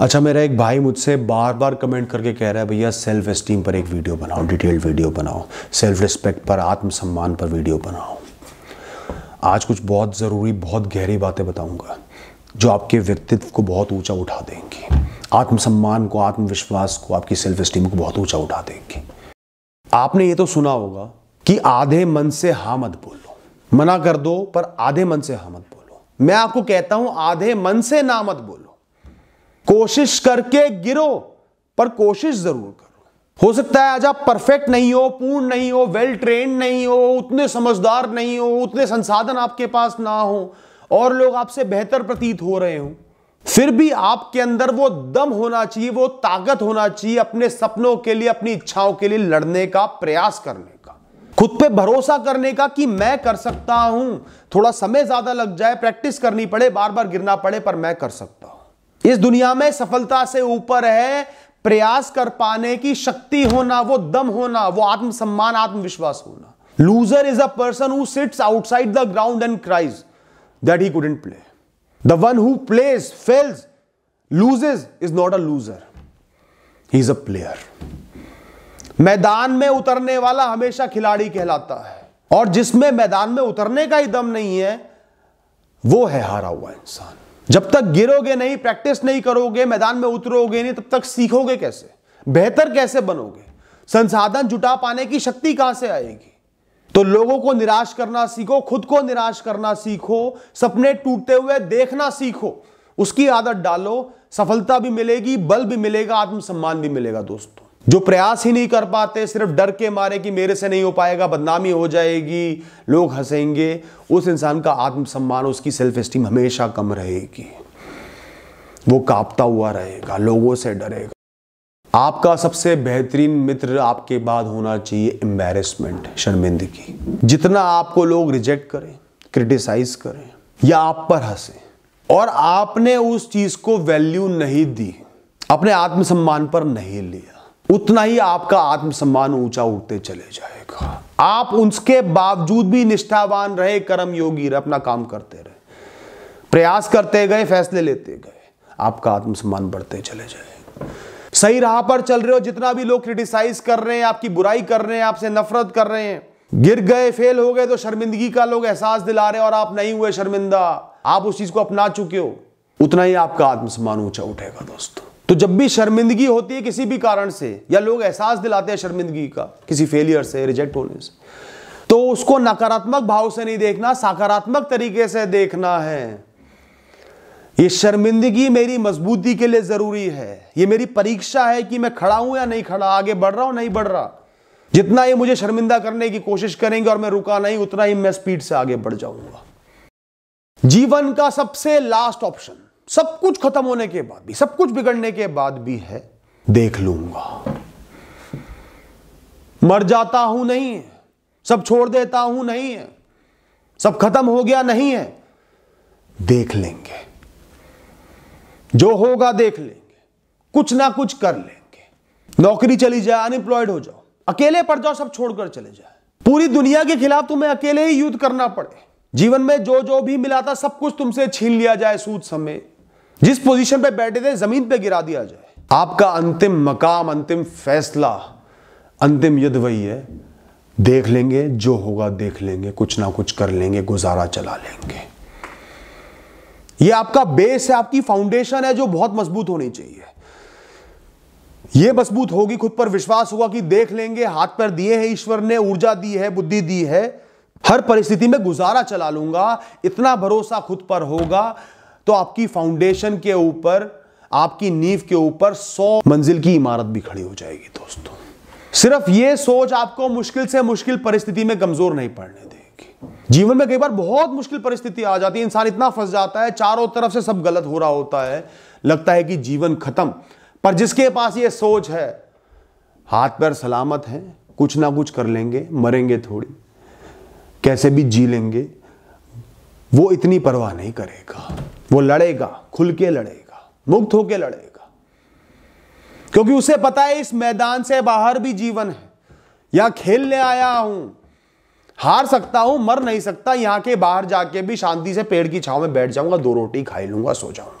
अच्छा मेरा एक भाई मुझसे बार बार कमेंट करके कह रहा है भैया सेल्फ एस्टीम पर एक वीडियो बनाओ डिटेल्ड वीडियो बनाओ सेल्फ रिस्पेक्ट पर आत्मसम्मान पर वीडियो बनाओ आज कुछ बहुत ज़रूरी बहुत गहरी बातें बताऊंगा जो आपके व्यक्तित्व को बहुत ऊंचा उठा देंगी आत्मसम्मान को आत्मविश्वास को आपकी सेल्फ स्टीम को बहुत ऊंचा उठा देंगी आपने ये तो सुना होगा कि आधे मन से हा मत बोलो मना कर दो पर आधे मन से हा मत बोलो मैं आपको कहता हूं आधे मन से ना मत बोलो कोशिश करके गिरो पर कोशिश जरूर करो हो सकता है आज आप परफेक्ट नहीं हो पूर्ण नहीं हो वेल ट्रेन नहीं हो उतने समझदार नहीं हो उतने संसाधन आपके पास ना हो और लोग आपसे बेहतर प्रतीत हो रहे हो फिर भी आपके अंदर वो दम होना चाहिए वो ताकत होना चाहिए अपने सपनों के लिए अपनी इच्छाओं के लिए लड़ने का प्रयास करने का खुद पे भरोसा करने का कि मैं कर सकता हूं थोड़ा समय ज्यादा लग जाए प्रैक्टिस करनी पड़े बार बार गिरना पड़े पर मैं कर सकता हूं इस दुनिया में सफलता से ऊपर है प्रयास कर पाने की शक्ति होना वो दम होना वो आत्मसम्मान आत्मविश्वास होना loser is a person who sits outside the ground and cries that he couldn't play the one who plays fails loses is not a loser he is a player मैदान में उतरने वाला हमेशा खिलाड़ी कहलाता है और जिसमें मैदान में उतरने का ही दम नहीं है वो है हारा हुआ इंसान जब तक गिरोगे नहीं प्रैक्टिस नहीं करोगे मैदान में उतरोगे नहीं तब तक सीखोगे कैसे बेहतर कैसे बनोगे संसाधन जुटा पाने की शक्ति कहां से आएगी तो लोगों को निराश करना सीखो खुद को निराश करना सीखो सपने टूटते हुए देखना सीखो उसकी आदत डालो सफलता भी मिलेगी बल भी मिलेगा आत्मसम्मान भी मिलेगा दोस्तों जो प्रयास ही नहीं कर पाते सिर्फ डर के मारे कि मेरे से नहीं हो पाएगा बदनामी हो जाएगी लोग हंसेंगे उस इंसान का आत्मसम्मान उसकी सेल्फ स्टीम हमेशा कम रहेगी वो कांपता हुआ रहेगा लोगों से डरेगा आपका सबसे बेहतरीन मित्र आपके बाद होना चाहिए एम्बेरसमेंट शर्मिंदगी जितना आपको लोग रिजेक्ट करें क्रिटिसाइज करें या आप पर हंसे और आपने उस चीज को वैल्यू नहीं दी अपने आत्मसम्मान पर नहीं लिया उतना ही आपका आत्मसम्मान ऊंचा उठते चले जाएगा आप उसके बावजूद भी निष्ठावान रहे कर्म योगी रहे अपना काम करते रहे प्रयास करते गए फैसले लेते गए आपका आत्मसम्मान बढ़ते चले जाएगा सही राह पर चल रहे हो जितना भी लोग क्रिटिसाइज कर रहे हैं आपकी बुराई कर रहे हैं आपसे नफरत कर रहे हैं गिर गए फेल हो गए तो शर्मिंदगी का लोग एहसास दिला रहे हैं और आप नहीं हुए शर्मिंदा आप उस चीज को अपना चुके हो उतना ही आपका आत्मसम्मान ऊंचा उठेगा दोस्तों तो जब भी शर्मिंदगी होती है किसी भी कारण से या लोग एहसास दिलाते हैं शर्मिंदगी का किसी फेलियर से रिजेक्ट होने से तो उसको नकारात्मक भाव से नहीं देखना सकारात्मक तरीके से देखना है ये शर्मिंदगी मेरी मजबूती के लिए ज़रूरी है ये मेरी परीक्षा है कि मैं खड़ा हूं या नहीं खड़ा आगे बढ़ रहा हूं नहीं बढ़ रहा जितना ये मुझे शर्मिंदा करने की कोशिश करेंगे और मैं रुका नहीं उतना ही मैं स्पीड से आगे बढ़ जाऊंगा जीवन का सबसे लास्ट ऑप्शन सब कुछ खत्म होने के बाद भी सब कुछ बिगड़ने के बाद भी है देख लूंगा मर जाता हूं नहीं है सब छोड़ देता हूं नहीं है सब खत्म हो गया नहीं है देख लेंगे जो होगा देख लेंगे कुछ ना कुछ कर लेंगे नौकरी चली जाए अनएम्प्लॉयड हो जाओ अकेले पड़ जाओ सब छोड़कर चले जाए पूरी दुनिया के खिलाफ तुम्हें अकेले ही युद्ध करना पड़े जीवन में जो जो भी मिला था सब कुछ तुमसे छीन लिया जाए सूद समेत जिस पोजीशन पे बैठे थे जमीन पे गिरा दिया जाए आपका अंतिम मकाम अंतिम फैसला अंतिम युद्ध वही है देख लेंगे जो होगा देख लेंगे कुछ ना कुछ कर लेंगे गुजारा चला लेंगे ये आपका बेस है आपकी फाउंडेशन है जो बहुत मजबूत होनी चाहिए ये मजबूत होगी खुद पर विश्वास होगा कि देख लेंगे हाथ पर दिए हैं ईश्वर ने ऊर्जा दी है बुद्धि दी है हर परिस्थिति में गुजारा चला लूंगा इतना भरोसा खुद पर होगा तो आपकी फाउंडेशन के ऊपर आपकी नींव के ऊपर सौ मंजिल की इमारत भी खड़ी हो जाएगी दोस्तों सिर्फ ये सोच आपको मुश्किल से मुश्किल परिस्थिति में कमजोर नहीं पड़ने देगी जीवन में कई बार बहुत मुश्किल परिस्थिति आ जाती है इंसान इतना फंस जाता है चारों तरफ से सब गलत हो रहा होता है लगता है कि जीवन खत्म पर जिसके पास ये सोच है हाथ पैर सलामत है कुछ ना कुछ कर लेंगे मरेंगे थोड़ी कैसे भी जी लेंगे वो इतनी परवाह नहीं करेगा वो लड़ेगा खुल के लड़ेगा मुक्त होके लड़ेगा क्योंकि उसे पता है इस मैदान से बाहर भी जीवन है यहां खेलने आया हूं हार सकता हूं मर नहीं सकता यहां के बाहर जाके भी शांति से पेड़ की छाव में बैठ जाऊंगा दो रोटी खाई लूंगा सो जाऊंगा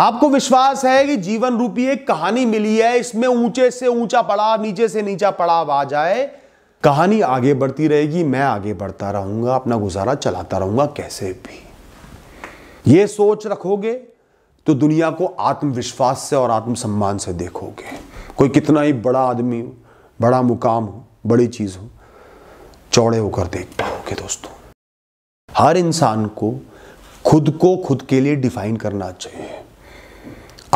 आपको विश्वास है कि जीवन रूपी एक कहानी मिली है इसमें ऊंचे से ऊंचा पड़ाव नीचे से नीचा पड़ाव आ जाए कहानी आगे बढ़ती रहेगी मैं आगे बढ़ता रहूंगा अपना गुजारा चलाता रहूंगा कैसे भी ये सोच रखोगे तो दुनिया को आत्मविश्वास से और आत्मसम्मान से देखोगे कोई कितना ही बड़ा आदमी हो बड़ा मुकाम हो बड़ी चीज़ हो चौड़े होकर देख पाओगे दोस्तों हर इंसान को खुद को खुद के लिए डिफाइन करना चाहिए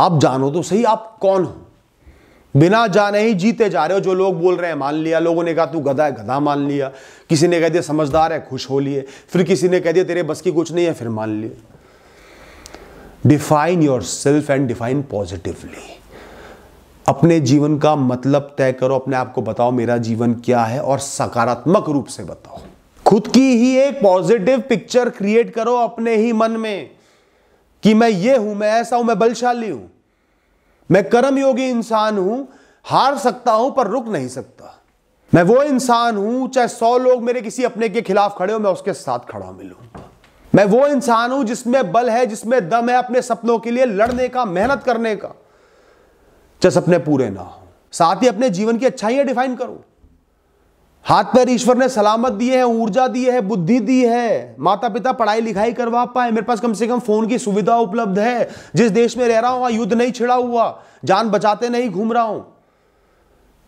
आप जानो तो सही आप कौन हो बिना जाने ही जीते जा रहे हो जो लोग बोल रहे हैं मान लिया लोगों ने कहा तू गधा है गधा मान लिया किसी ने कह दिया समझदार है खुश हो लिए फिर किसी ने कह दिया तेरे बस की कुछ नहीं है फिर मान लिया define yourself and define positively अपने जीवन का मतलब तय करो अपने आप को बताओ मेरा जीवन क्या है और सकारात्मक रूप से बताओ खुद की ही एक पॉजिटिव पिक्चर क्रिएट करो अपने ही मन में कि मैं ये हूं मैं ऐसा हूं मैं बलशाली हूं मैं कर्मयोगी इंसान हूं हार सकता हूं पर रुक नहीं सकता मैं वो इंसान हूं चाहे सौ लोग मेरे किसी अपने के खिलाफ खड़े हो मैं उसके साथ खड़ा मिलूंगा मैं वो इंसान हूं जिसमें बल है जिसमें दम है अपने सपनों के लिए लड़ने का मेहनत करने का चाहे सपने पूरे ना हो साथ ही अपने जीवन की अच्छाइयां डिफाइन करो हाथ पैर ईश्वर ने सलामत दिए है ऊर्जा दी है बुद्धि दी है माता पिता पढ़ाई लिखाई करवा पाए मेरे पास कम से कम फोन की सुविधा उपलब्ध है जिस देश में रह रहा हूं वहां युद्ध नहीं छिड़ा हुआ जान बचाते नहीं घूम रहा हूं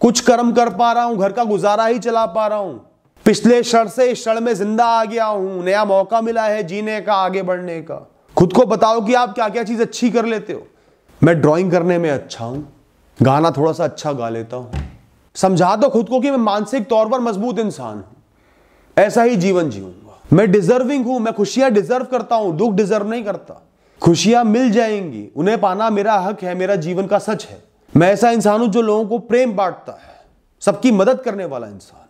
कुछ कर्म कर पा रहा हूं घर का गुजारा ही चला पा रहा हूं पिछले क्षण से इस क्षण में जिंदा आ गया हूं नया मौका मिला है जीने का आगे बढ़ने का खुद को बताओ कि आप क्या क्या चीज अच्छी कर लेते हो मैं ड्राइंग करने में अच्छा हूं गाना थोड़ा सा अच्छा गा लेता हूं समझा दो तो खुद को कि मैं मानसिक तौर पर मजबूत इंसान हूं ऐसा ही जीवन जीऊंगा मैं डिजर्विंग हूं मैं खुशियां डिजर्व करता हूं दुख डिजर्व नहीं करता खुशियां मिल जाएंगी उन्हें पाना मेरा हक है मेरा जीवन का सच है मैं ऐसा इंसान हूं जो लोगों को प्रेम बांटता है सबकी मदद करने वाला इंसान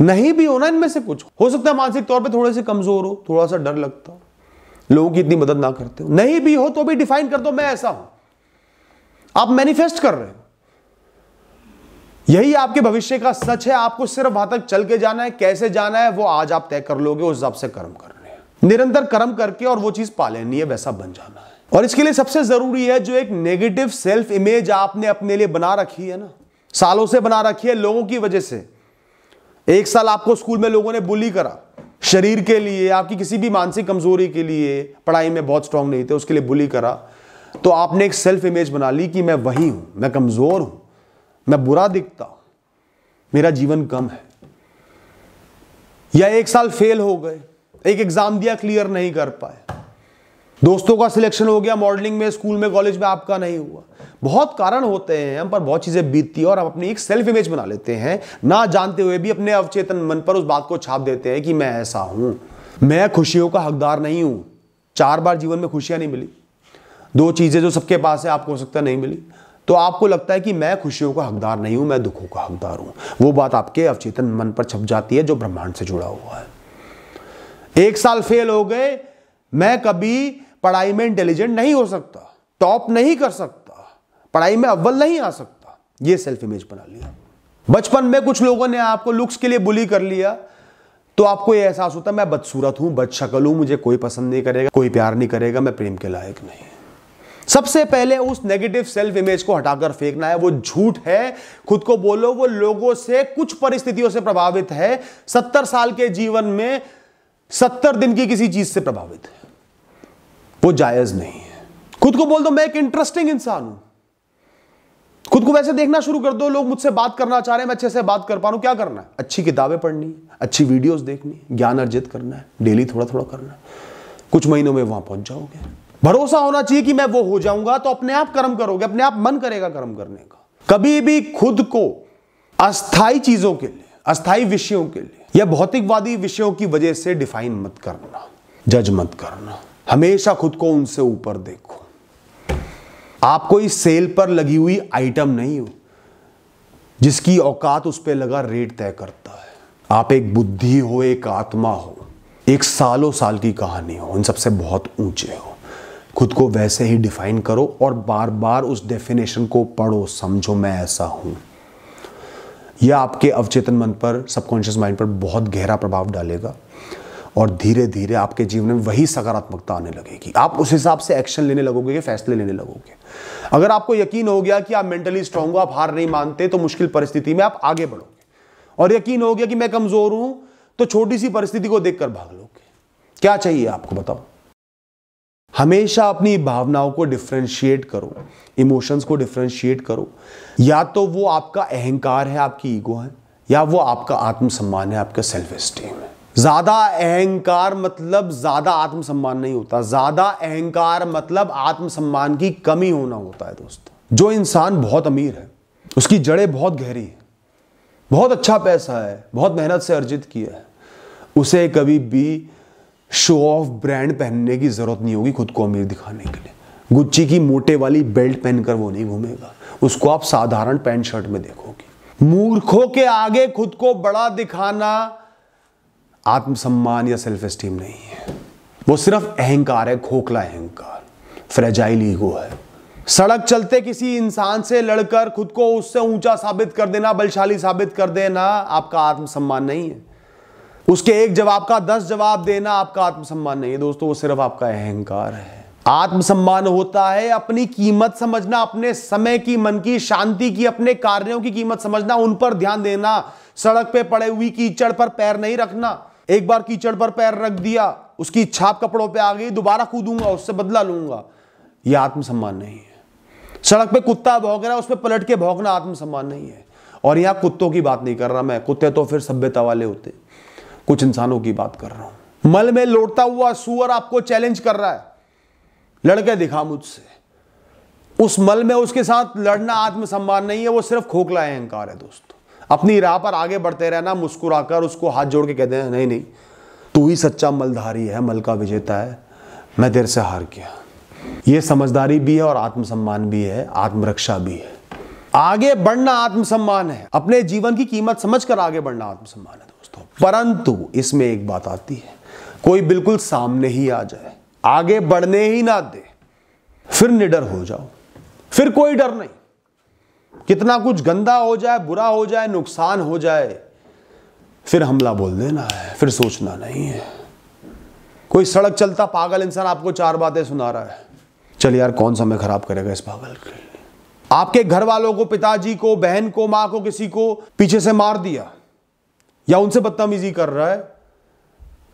नहीं भी होना इनमें से कुछ हो सकता है मानसिक तौर पे थोड़े से कमजोर हो थोड़ा सा डर लगता हो लोगों की इतनी मदद ना करते हो नहीं भी हो तो भी डिफाइन कर दो मैं ऐसा हूं आप मैनिफेस्ट कर रहे हो यही आपके भविष्य का सच है आपको सिर्फ वहां तक चल के जाना है कैसे जाना है वो आज आप तय कर लोगे उस हिसाब से कर्म रहे हैं निरंतर कर्म करके और वो चीज पा लेनी है वैसा बन जाना है और इसके लिए सबसे जरूरी है जो एक नेगेटिव सेल्फ इमेज आपने अपने लिए बना रखी है ना सालों से बना रखी है लोगों की वजह से एक साल आपको स्कूल में लोगों ने बुली करा शरीर के लिए आपकी किसी भी मानसिक कमजोरी के लिए पढ़ाई में बहुत स्ट्रांग नहीं थे उसके लिए बुली करा तो आपने एक सेल्फ इमेज बना ली कि मैं वही हूं मैं कमजोर हूं मैं बुरा दिखता हूं मेरा जीवन कम है या एक साल फेल हो गए एक एग्जाम दिया क्लियर नहीं कर पाए दोस्तों का सिलेक्शन हो गया मॉडलिंग में स्कूल में कॉलेज में आपका नहीं हुआ बहुत कारण होते हैं हम पर बहुत चीज़ें बीतती है और हम अपनी एक सेल्फ इमेज बना लेते हैं ना जानते हुए भी अपने अवचेतन मन पर उस बात को छाप देते हैं कि मैं ऐसा हूं मैं खुशियों का हकदार नहीं हूं चार बार जीवन में खुशियां नहीं मिली दो चीज़ें जो सबके पास है आपको हो सकता नहीं मिली तो आपको लगता है कि मैं खुशियों का हकदार नहीं हूं मैं दुखों का हकदार हूं वो बात आपके अवचेतन मन पर छप जाती है जो ब्रह्मांड से जुड़ा हुआ है एक साल फेल हो गए मैं कभी पढ़ाई में इंटेलिजेंट नहीं हो सकता टॉप नहीं कर सकता पढ़ाई में अव्वल नहीं आ सकता ये सेल्फ इमेज बना लिया बचपन में कुछ लोगों ने आपको लुक्स के लिए बुली कर लिया तो आपको यह एहसास होता मैं बदसूरत हूं बदशकल हूं मुझे कोई पसंद नहीं करेगा कोई प्यार नहीं करेगा मैं प्रेम के लायक नहीं सबसे पहले उस नेगेटिव सेल्फ इमेज को हटाकर फेंकना है वो झूठ है खुद को बोलो वो लोगों से कुछ परिस्थितियों से प्रभावित है सत्तर साल के जीवन में सत्तर दिन की किसी चीज से प्रभावित है वो जायज नहीं है खुद को बोल दो मैं एक इंटरेस्टिंग इंसान हूं खुद को वैसे देखना शुरू कर दो लोग मुझसे बात करना चाह रहे हैं मैं अच्छे से बात कर पा रहा हूं क्या करना है अच्छी किताबें पढ़नी अच्छी वीडियोस देखनी ज्ञान अर्जित करना है डेली थोड़ा थोड़ा करना कुछ महीनों में वहां पहुंच जाओगे भरोसा होना चाहिए कि मैं वो हो जाऊंगा तो अपने आप कर्म करोगे अपने आप मन करेगा कर्म करने का कभी भी खुद को अस्थाई चीजों के लिए अस्थाई विषयों के लिए या भौतिकवादी विषयों की वजह से डिफाइन मत करना जज मत करना हमेशा खुद को उनसे ऊपर देखो आप कोई सेल पर लगी हुई आइटम नहीं हो जिसकी औकात उस पर लगा रेट तय करता है आप एक बुद्धि हो एक आत्मा हो एक सालों साल की कहानी हो उन सबसे बहुत ऊंचे हो खुद को वैसे ही डिफाइन करो और बार बार उस डेफिनेशन को पढ़ो समझो मैं ऐसा हूं यह आपके अवचेतन मन पर सबकॉन्शियस माइंड पर बहुत गहरा प्रभाव डालेगा और धीरे धीरे आपके जीवन में वही सकारात्मकता आने लगेगी आप उस हिसाब से एक्शन लेने लगोगे फैसले लेने लगोगे अगर आपको यकीन हो गया कि आप मेंटली स्ट्रांग हो आप हार नहीं मानते तो मुश्किल परिस्थिति में आप आगे बढ़ोगे और यकीन हो गया कि मैं कमजोर हूं तो छोटी सी परिस्थिति को देखकर भाग लोगे क्या चाहिए आपको बताओ हमेशा अपनी भावनाओं को डिफ्रेंशिएट करो इमोशंस को डिफ्रेंशिएट करो या तो वो आपका अहंकार है आपकी ईगो है या वो आपका आत्मसम्मान है आपका सेल्फ स्टीम है ज्यादा अहंकार मतलब ज्यादा आत्मसम्मान नहीं होता ज्यादा अहंकार मतलब आत्मसम्मान की कमी होना होता है दोस्तों जो इंसान बहुत अमीर है उसकी जड़ें बहुत गहरी है बहुत अच्छा पैसा है बहुत मेहनत से अर्जित किया है उसे कभी भी शो ऑफ ब्रांड पहनने की जरूरत नहीं होगी खुद को अमीर दिखाने के लिए गुच्ची की मोटे वाली बेल्ट पहनकर वो नहीं घूमेगा उसको आप साधारण पैंट शर्ट में देखोगे मूर्खों के आगे खुद को बड़ा दिखाना आत्मसम्मान या सेल्फ एस्टीम नहीं है वो सिर्फ अहंकार है खोखला अहंकार फ्रेजाइल ईगो है सड़क चलते किसी इंसान से लड़कर खुद को उससे ऊंचा साबित कर देना बलशाली साबित कर देना आपका आत्मसम्मान नहीं है उसके एक जवाब का दस जवाब देना आपका आत्मसम्मान नहीं है दोस्तों वो सिर्फ आपका अहंकार है आत्मसम्मान होता है अपनी कीमत समझना अपने समय की मन की शांति की अपने कार्यों की कीमत समझना उन पर ध्यान देना सड़क पे पड़े हुई कीचड़ पर पैर नहीं रखना एक बार कीचड़ पर पैर रख दिया उसकी छाप कपड़ों पे आ गई दोबारा कूदूंगा उससे बदला लूंगा यह आत्मसम्मान नहीं है सड़क पे कुत्ता भोग रहा है उस पर पलट के भोगना आत्मसम्मान नहीं है और यहाँ कुत्तों की बात नहीं कर रहा मैं कुत्ते तो फिर सभ्यता वाले होते कुछ इंसानों की बात कर रहा हूं मल में लौटता हुआ सुअर आपको चैलेंज कर रहा है लड़के दिखा मुझसे उस मल में उसके साथ लड़ना आत्मसम्मान नहीं है वो सिर्फ खोखला अहंकार है दोस्तों अपनी राह पर आगे बढ़ते रहना मुस्कुराकर उसको हाथ जोड़ के कहते हैं नहीं नहीं तू ही सच्चा मलधारी है मल का विजेता है मैं देर से हार गया ये समझदारी भी है और आत्मसम्मान भी है आत्मरक्षा भी है आगे बढ़ना आत्मसम्मान है अपने जीवन की कीमत समझकर आगे बढ़ना आत्मसम्मान है दोस्तों परंतु इसमें एक बात आती है कोई बिल्कुल सामने ही आ जाए आगे बढ़ने ही ना दे फिर निडर हो जाओ फिर कोई डर नहीं कितना कुछ गंदा हो जाए बुरा हो जाए नुकसान हो जाए फिर हमला बोल देना है फिर सोचना नहीं है कोई सड़क चलता पागल इंसान आपको चार बातें सुना रहा है चल यार कौन सा मैं खराब करेगा इस पागल के आपके घर वालों को पिताजी को बहन को माँ को किसी को पीछे से मार दिया या उनसे बदतमीजी कर रहा है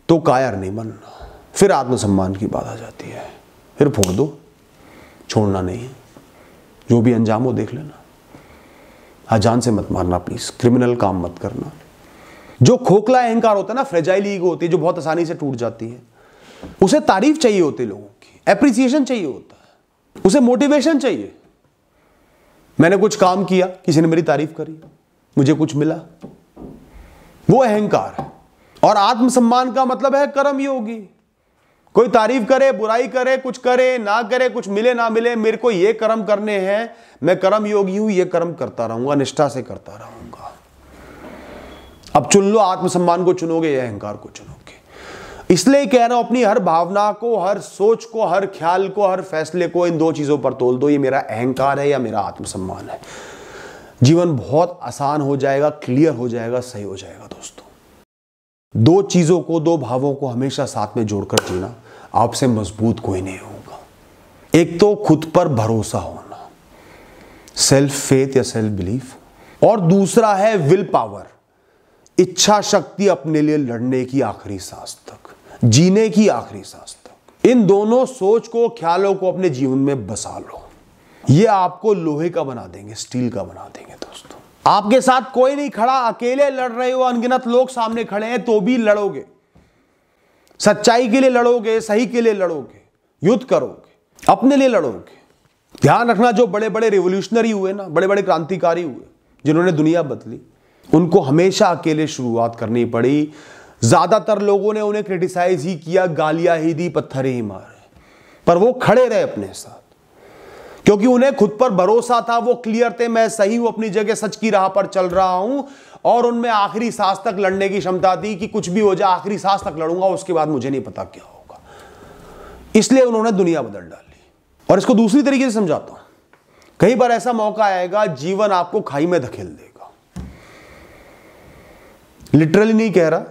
तो कायर नहीं बनना फिर आत्मसम्मान की बात आ जाती है फिर फोड़ दो छोड़ना नहीं जो भी अंजाम हो देख लेना हाँ जान से मत मारना प्लीज़ क्रिमिनल काम मत करना जो खोखला अहंकार होता है ना फ्रेजाइल ईगो होती है जो बहुत आसानी से टूट जाती है उसे तारीफ चाहिए होती लोगों की अप्रिसिएशन चाहिए होता है उसे मोटिवेशन चाहिए मैंने कुछ काम किया किसी ने मेरी तारीफ करी मुझे कुछ मिला वो अहंकार है और आत्मसम्मान का मतलब है कर्म योगी कोई तारीफ करे बुराई करे कुछ करे ना करे कुछ मिले ना मिले मेरे को ये कर्म करने हैं मैं कर्म योगी हूं ये कर्म करता रहूंगा निष्ठा से करता रहूंगा अब चुन लो आत्मसम्मान को चुनोगे या अहंकार को चुनोगे इसलिए कह रहा हूं अपनी हर भावना को हर सोच को हर ख्याल को हर फैसले को इन दो चीजों पर तोल दो ये मेरा अहंकार है या मेरा आत्मसम्मान है जीवन बहुत आसान हो जाएगा क्लियर हो जाएगा सही हो जाएगा दोस्तों दो चीजों को दो भावों को हमेशा साथ में जोड़कर जीना आपसे मजबूत कोई नहीं होगा एक तो खुद पर भरोसा होना सेल्फ फेथ या सेल्फ बिलीफ और दूसरा है विल पावर इच्छा शक्ति अपने लिए लड़ने की आखिरी सांस तक जीने की आखिरी सांस तक इन दोनों सोच को ख्यालों को अपने जीवन में बसा लो ये आपको लोहे का बना देंगे स्टील का बना देंगे दोस्तों आपके साथ कोई नहीं खड़ा अकेले लड़ रहे हो अनगिनत लोग सामने खड़े हैं तो भी लड़ोगे सच्चाई के लिए लड़ोगे सही के लिए लड़ोगे युद्ध करोगे अपने लिए लड़ोगे ध्यान रखना जो बड़े बड़े रिवोल्यूशनरी हुए ना बड़े बड़े क्रांतिकारी हुए जिन्होंने दुनिया बदली उनको हमेशा अकेले शुरुआत करनी पड़ी ज़्यादातर लोगों ने उन्हें क्रिटिसाइज ही किया गालियां ही दी पत्थर ही मारे पर वो खड़े रहे अपने साथ क्योंकि उन्हें खुद पर भरोसा था वो क्लियर थे मैं सही हूं अपनी जगह सच की राह पर चल रहा हूं और उनमें आखिरी सांस तक लड़ने की क्षमता थी कि कुछ भी हो जाए आखिरी सांस तक लड़ूंगा उसके बाद मुझे नहीं पता क्या होगा इसलिए उन्होंने दुनिया बदल डाली और इसको दूसरी तरीके से समझाता हूं कई बार ऐसा मौका आएगा जीवन आपको खाई में धकेल देगा लिटरली नहीं कह रहा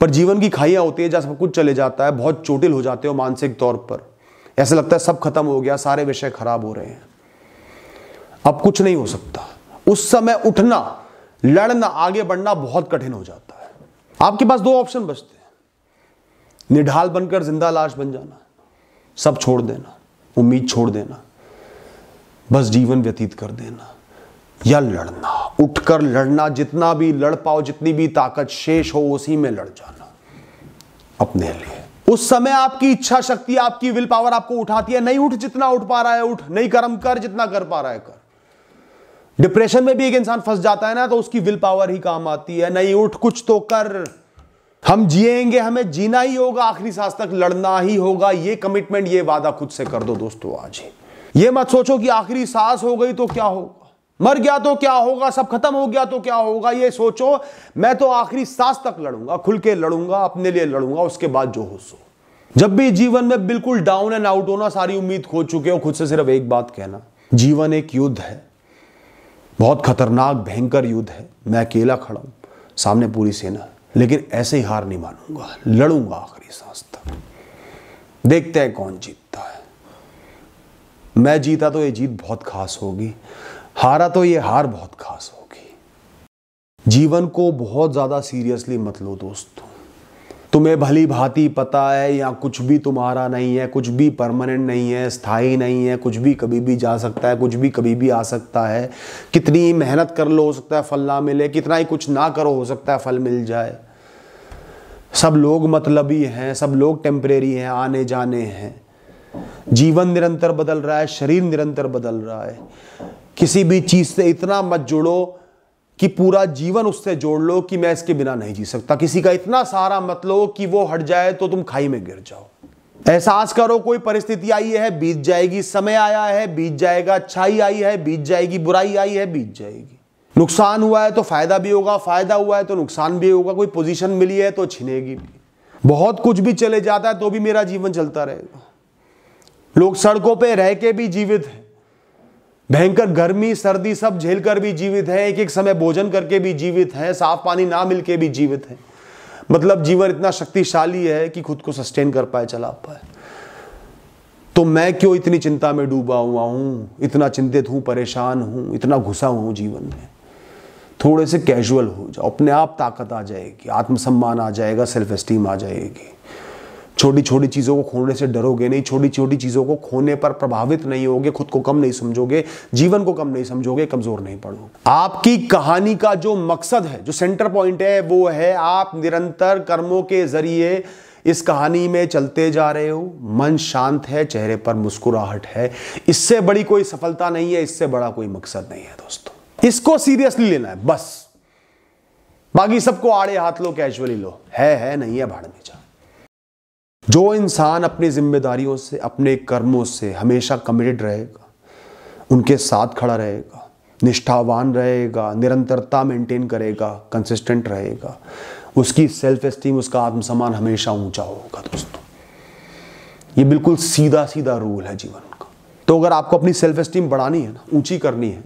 पर जीवन की खाइया होती है जहां सब कुछ चले जाता है बहुत चोटिल हो जाते हो मानसिक तौर पर ऐसा लगता है सब खत्म हो गया सारे विषय खराब हो रहे हैं अब कुछ नहीं हो सकता उस समय उठना लड़ना आगे बढ़ना बहुत कठिन हो जाता है आपके पास दो ऑप्शन बचते हैं निढाल बनकर जिंदा लाश बन जाना सब छोड़ देना उम्मीद छोड़ देना बस जीवन व्यतीत कर देना या लड़ना उठकर लड़ना जितना भी लड़ पाओ जितनी भी ताकत शेष हो उसी में लड़ जाना अपने लिए उस समय आपकी इच्छा शक्ति आपकी विल पावर आपको उठाती है नहीं उठ जितना उठ पा रहा है उठ नहीं कर्म कर जितना कर पा रहा है कर डिप्रेशन में भी एक इंसान फंस जाता है ना तो उसकी विल पावर ही काम आती है नहीं उठ कुछ तो कर हम जिएंगे हमें जीना ही होगा आखिरी सांस तक लड़ना ही होगा ये कमिटमेंट ये वादा खुद से कर दो दोस्तों आज ही ये मत सोचो कि आखिरी सांस हो गई तो क्या होगा मर गया तो क्या होगा सब खत्म हो गया तो क्या होगा ये सोचो मैं तो आखिरी सांस तक लड़ूंगा खुल के लड़ूंगा अपने लिए लड़ूंगा उसके बाद जो हो सो जब भी जीवन में बिल्कुल डाउन एंड आउट होना सारी उम्मीद खो चुके हो खुद से सिर्फ एक बात कहना जीवन एक युद्ध है बहुत खतरनाक भयंकर युद्ध है मैं अकेला खड़ा हूं सामने पूरी सेना लेकिन ऐसे ही हार नहीं मानूंगा लड़ूंगा आखिरी सांस तक देखते हैं कौन जीतता है मैं जीता तो ये जीत बहुत खास होगी हारा तो ये हार बहुत खास होगी जीवन को बहुत ज़्यादा सीरियसली मत लो दोस्तों तुम्हें भली भांति पता है या कुछ भी तुम्हारा नहीं है कुछ भी परमानेंट नहीं है स्थायी नहीं है कुछ भी कभी भी जा सकता है कुछ भी कभी भी आ सकता है कितनी मेहनत कर लो हो सकता है फल ना मिले कितना ही कुछ ना करो हो सकता है फल मिल जाए सब लोग मतलब ही हैं सब लोग टेम्परेरी हैं आने जाने हैं जीवन निरंतर बदल रहा है शरीर निरंतर बदल रहा है किसी भी चीज़ से इतना मत जुड़ो कि पूरा जीवन उससे जोड़ लो कि मैं इसके बिना नहीं जी सकता किसी का इतना सहारा मत लो कि वो हट जाए तो तुम खाई में गिर जाओ एहसास करो कोई परिस्थिति आई है बीत जाएगी समय आया है बीत जाएगा अच्छाई आई है बीत जाएगी बुराई आई है बीत जाएगी नुकसान हुआ है तो फायदा भी होगा फायदा हुआ है तो नुकसान भी होगा कोई पोजीशन मिली है तो छिनेगी भी बहुत कुछ भी चले जाता है तो भी मेरा जीवन चलता रहेगा लोग सड़कों पे रह के भी जीवित हैं भयंकर गर्मी सर्दी सब झेल कर भी जीवित है एक एक समय भोजन करके भी जीवित है साफ पानी ना मिलके भी जीवित है मतलब जीवन इतना शक्तिशाली है कि खुद को सस्टेन कर पाए चला पाए तो मैं क्यों इतनी चिंता में डूबा हुआ हूं इतना चिंतित हूं परेशान हूं इतना घुसा हुआ हूं जीवन में थोड़े से कैजुअल हो जाओ अपने आप ताकत आ जाएगी आत्मसम्मान आ जाएगा सेल्फ एस्टीम आ जाएगी छोटी छोटी चीज़ों को खोने से डरोगे नहीं छोटी छोटी चीज़ों को खोने पर प्रभावित नहीं होगे खुद को कम नहीं समझोगे जीवन को कम नहीं समझोगे कमज़ोर नहीं पड़ोगे आपकी कहानी का जो मकसद है जो सेंटर पॉइंट है वो है आप निरंतर कर्मों के जरिए इस कहानी में चलते जा रहे हो मन शांत है चेहरे पर मुस्कुराहट है इससे बड़ी कोई सफलता नहीं है इससे बड़ा कोई मकसद नहीं है दोस्तों इसको सीरियसली लेना है बस बाकी सबको आड़े हाथ लो कैजुअली लो है है नहीं है भाड़ में जा जो इंसान अपनी जिम्मेदारियों से अपने कर्मों से हमेशा कमिटेड रहेगा उनके साथ खड़ा रहेगा निष्ठावान रहेगा निरंतरता मेंटेन करेगा कंसिस्टेंट रहेगा उसकी सेल्फ एस्टीम उसका आत्मसम्मान हमेशा ऊंचा होगा दोस्तों ये बिल्कुल सीधा सीधा रूल है जीवन का तो अगर आपको अपनी सेल्फ एस्टीम बढ़ानी है ना ऊंची करनी है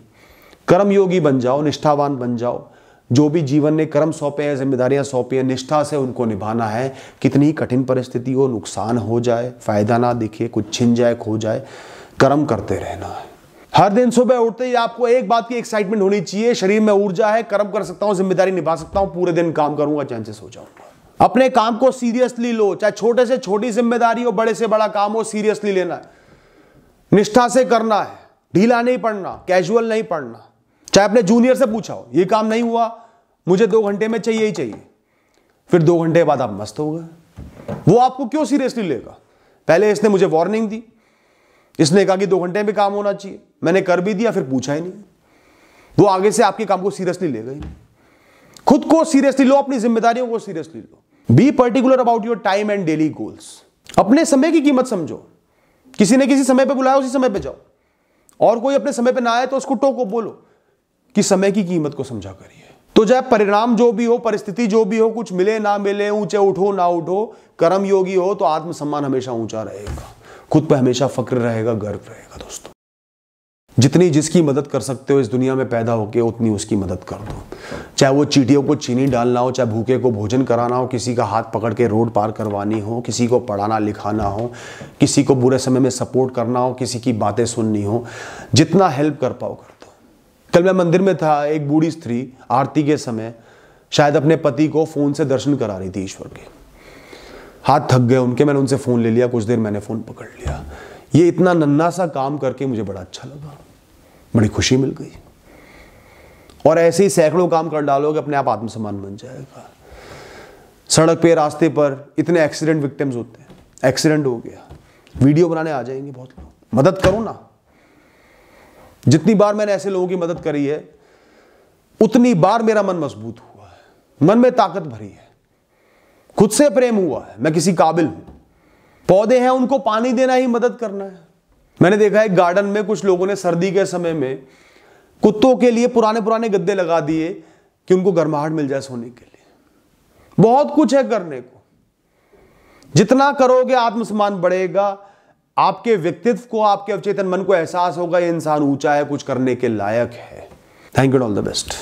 कर्मयोगी बन जाओ निष्ठावान बन जाओ जो भी जीवन ने कर्म सौंपे हैं जिम्मेदारियां सौंपी हैं निष्ठा से उनको निभाना है कितनी कठिन परिस्थिति हो नुकसान हो जाए फायदा ना दिखे कुछ छिन जाए खो जाए कर्म करते रहना है हर दिन सुबह उठते ही आपको एक बात की एक्साइटमेंट होनी चाहिए शरीर में ऊर्जा है कर्म कर सकता हूँ जिम्मेदारी निभा सकता हूँ पूरे दिन काम करूंगा चांसेस हो जाऊंगा अपने काम को सीरियसली लो चाहे छोटे से छोटी जिम्मेदारी हो बड़े से बड़ा काम हो सीरियसली लेना है निष्ठा से करना है ढीला नहीं पड़ना कैजुअल नहीं पड़ना चाहे अपने जूनियर से पूछा हो ये काम नहीं हुआ मुझे दो घंटे में चाहिए ही चाहिए फिर दो घंटे बाद आप मस्त हो गए वो आपको क्यों सीरियसली लेगा पहले इसने मुझे वार्निंग दी इसने कहा कि दो घंटे में काम होना चाहिए मैंने कर भी दिया फिर पूछा ही नहीं वो आगे से आपके काम को सीरियसली लेगा ही खुद को सीरियसली लो अपनी जिम्मेदारियों को सीरियसली लो be particular about your time and daily goals अपने समय की कीमत समझो किसी ने किसी समय पे बुलाया उसी समय पे जाओ और कोई अपने समय पे ना आए तो उसको टोको बोलो कि समय की कीमत को समझा करिए तो चाहे परिणाम जो भी हो परिस्थिति जो भी हो कुछ मिले ना मिले ऊंचे उठो ना उठो कर्म योगी हो तो आत्मसम्मान हमेशा ऊंचा रहेगा खुद पर हमेशा फक्र रहेगा गर्व रहेगा दोस्तों जितनी जिसकी मदद कर सकते हो इस दुनिया में पैदा होके उतनी उसकी मदद कर दो चाहे वो चीटियों को चीनी डालना हो चाहे भूखे को भोजन कराना हो किसी का हाथ पकड़ के रोड पार करवानी हो किसी को पढ़ाना लिखाना हो किसी को बुरे समय में सपोर्ट करना हो किसी की बातें सुननी हो जितना हेल्प कर पाओ कर कल मैं मंदिर में था एक बूढ़ी स्त्री आरती के समय शायद अपने पति को फ़ोन से दर्शन करा रही थी ईश्वर के हाथ थक गए उनके मैंने उनसे फ़ोन ले लिया कुछ देर मैंने फ़ोन पकड़ लिया ये इतना नन्ना सा काम करके मुझे बड़ा अच्छा लगा बड़ी खुशी मिल गई और ऐसे ही सैकड़ों काम कर डालोगे अपने आप आत्मसम्मान बन जाएगा सड़क पे रास्ते पर इतने एक्सीडेंट विक्टिम्स होते हैं एक्सीडेंट हो गया वीडियो बनाने आ जाएंगे बहुत लोग मदद करो ना जितनी बार मैंने ऐसे लोगों की मदद करी है उतनी बार मेरा मन मजबूत हुआ है मन में ताकत भरी है खुद से प्रेम हुआ है मैं किसी काबिल हूं पौधे हैं उनको पानी देना ही मदद करना है मैंने देखा है गार्डन में कुछ लोगों ने सर्दी के समय में कुत्तों के लिए पुराने पुराने गद्दे लगा दिए कि उनको गर्माहट मिल जाए सोने के लिए बहुत कुछ है करने को जितना करोगे आत्मसम्मान बढ़ेगा आपके व्यक्तित्व को आपके अवचेतन मन को एहसास होगा ये इंसान ऊंचा है कुछ करने के लायक है thank you all the best